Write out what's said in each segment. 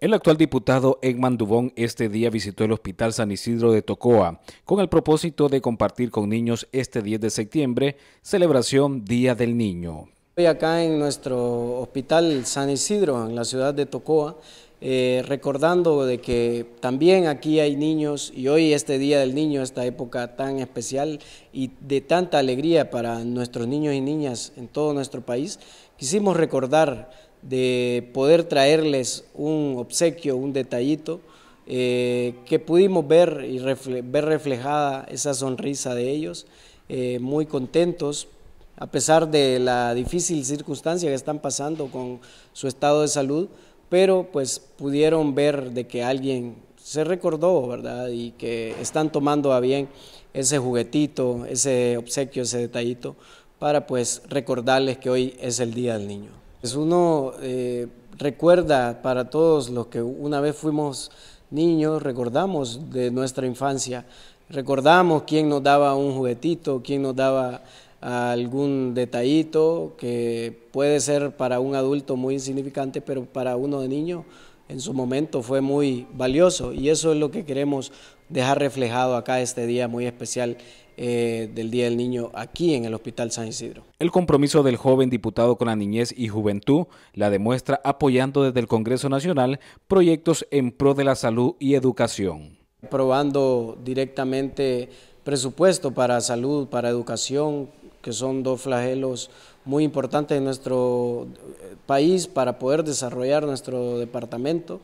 El actual diputado Egman Dubón este día visitó el Hospital San Isidro de Tocoa con el propósito de compartir con niños este 10 de septiembre, celebración Día del Niño. Hoy acá en nuestro Hospital San Isidro, en la ciudad de Tocoa, eh, recordando de que también aquí hay niños y hoy este Día del Niño, esta época tan especial y de tanta alegría para nuestros niños y niñas en todo nuestro país, quisimos recordar de poder traerles un obsequio, un detallito, eh, que pudimos ver y ver reflejada esa sonrisa de ellos, eh, muy contentos, a pesar de la difícil circunstancia que están pasando con su estado de salud, pero pues pudieron ver de que alguien se recordó, ¿verdad? Y que están tomando a bien ese juguetito, ese obsequio, ese detallito, para pues recordarles que hoy es el Día del Niño. Pues uno eh, recuerda para todos los que una vez fuimos niños, recordamos de nuestra infancia, recordamos quién nos daba un juguetito, quién nos daba algún detallito que puede ser para un adulto muy insignificante, pero para uno de niño en su momento fue muy valioso y eso es lo que queremos dejar reflejado acá este día muy especial eh, del Día del Niño aquí en el Hospital San Isidro. El compromiso del joven diputado con la niñez y juventud la demuestra apoyando desde el Congreso Nacional proyectos en pro de la salud y educación. Aprobando directamente presupuesto para salud, para educación, que son dos flagelos muy importantes en nuestro eh, país para poder desarrollar nuestro departamento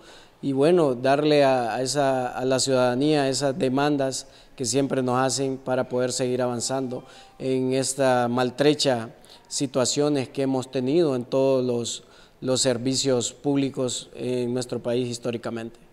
y bueno, darle a, a la ciudadanía esas demandas que siempre nos hacen para poder seguir avanzando en esta maltrecha situaciones que hemos tenido en todos los, los servicios públicos en nuestro país históricamente.